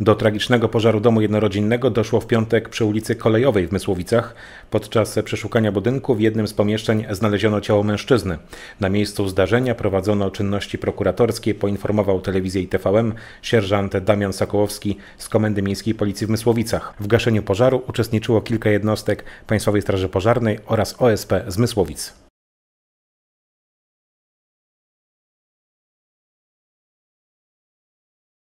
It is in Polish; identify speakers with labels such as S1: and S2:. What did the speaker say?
S1: Do tragicznego pożaru domu jednorodzinnego doszło w piątek przy ulicy Kolejowej w Mysłowicach. Podczas przeszukania budynku w jednym z pomieszczeń znaleziono ciało mężczyzny. Na miejscu zdarzenia prowadzono czynności prokuratorskie, poinformował telewizję i TVM sierżant Damian Sokołowski z Komendy Miejskiej Policji w Mysłowicach. W gaszeniu pożaru uczestniczyło kilka jednostek Państwowej Straży Pożarnej oraz OSP z Mysłowic.